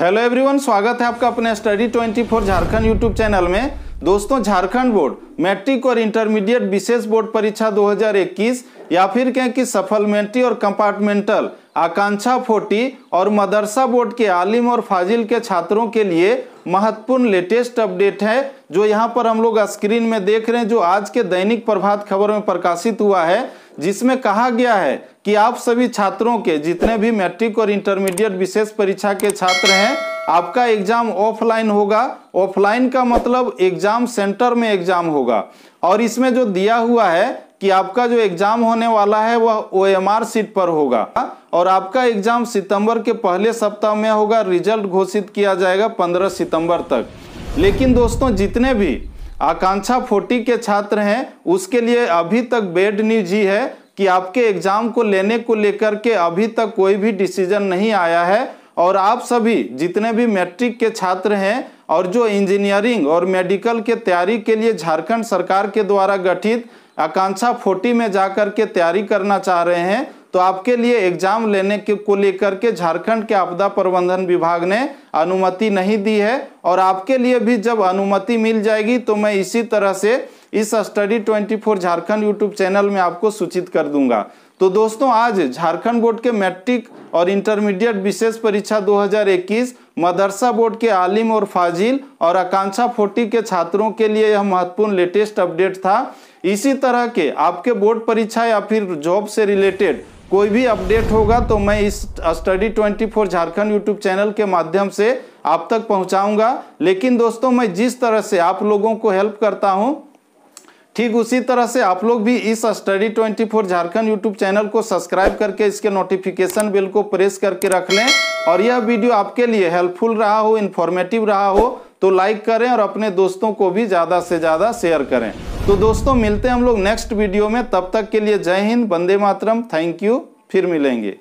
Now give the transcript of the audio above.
hello everyone स्वागत है आपका अपने स्टडी 24 झारखंड यूट्यूब चैनल में दोस्तों झारखंड बोर्ड मैट्रिक और इंटरमीडिएट विशेष बोर्ड परीक्षा 2021 या फिर कहें कि मेट्री और कंपार्टमेंटल आकांक्षा फोर्टी और मदरसा बोर्ड के आलिम और फाजिल के छात्रों के लिए महत्वपूर्ण लेटेस्ट अपडेट है जो यहाँ पर हम लोग स्क्रीन में देख रहे हैं जो आज के दैनिक प्रभात खबर में प्रकाशित हुआ है जिसमें कहा गया है कि आप सभी छात्रों के जितने भी मैट्रिक और इंटरमीडिएट विशेष परीक्षा के छात्र हैं आपका एग्जाम ऑफलाइन होगा ऑफलाइन का मतलब एग्जाम सेंटर में एग्जाम होगा और इसमें जो दिया हुआ है कि आपका जो एग्जाम होने वाला है वह ओ एम आर सीट पर होगा और आपका एग्जाम सितंबर के पहले सप्ताह में होगा रिजल्ट घोषित किया जाएगा 15 सितंबर तक लेकिन दोस्तों जितने भी आकांक्षा फोर्टी के छात्र हैं उसके लिए अभी तक बेड न्यूज ही है कि आपके एग्जाम को लेने को लेकर के अभी तक कोई भी डिसीजन नहीं आया है और आप सभी जितने भी मैट्रिक के छात्र हैं और जो इंजीनियरिंग और मेडिकल के तैयारी के लिए झारखंड सरकार के द्वारा गठित आकांक्षा फोर्टी में जाकर के तैयारी करना चाह रहे हैं तो आपके लिए एग्जाम लेने के को लेकर के झारखंड के आपदा प्रबंधन विभाग ने अनुमति नहीं दी है और आपके लिए भी जब अनुमति मिल जाएगी तो मैं इसी तरह से इस स्टडी 24 झारखंड यूट्यूब चैनल में आपको सूचित कर दूंगा तो दोस्तों आज झारखंड बोर्ड के मैट्रिक और इंटरमीडिएट विशेष परीक्षा 2021 मदरसा बोर्ड के आलिम और फाजिल और आकांक्षा फोर्टी के छात्रों के लिए यह महत्वपूर्ण लेटेस्ट अपडेट था इसी तरह के आपके बोर्ड परीक्षा या फिर जॉब से रिलेटेड कोई भी अपडेट होगा तो मैं इस स्टडी 24 झारखंड यूट्यूब चैनल के माध्यम से से आप तक पहुंचाऊंगा लेकिन दोस्तों मैं जिस तरह से आप लोगों को हेल्प करता हूं ठीक उसी तरह से आप लोग भी इस स्टडी 24 झारखंड यूट्यूब चैनल को सब्सक्राइब करके इसके नोटिफिकेशन बिल को प्रेस करके रख लें और यह वीडियो आपके लिए हेल्पफुल रहा हो इन्फॉर्मेटिव रहा हो तो लाइक करें और अपने दोस्तों को भी ज़्यादा से ज़्यादा शेयर करें तो दोस्तों मिलते हैं हम लोग नेक्स्ट वीडियो में तब तक के लिए जय हिंद वंदे मातरम थैंक यू फिर मिलेंगे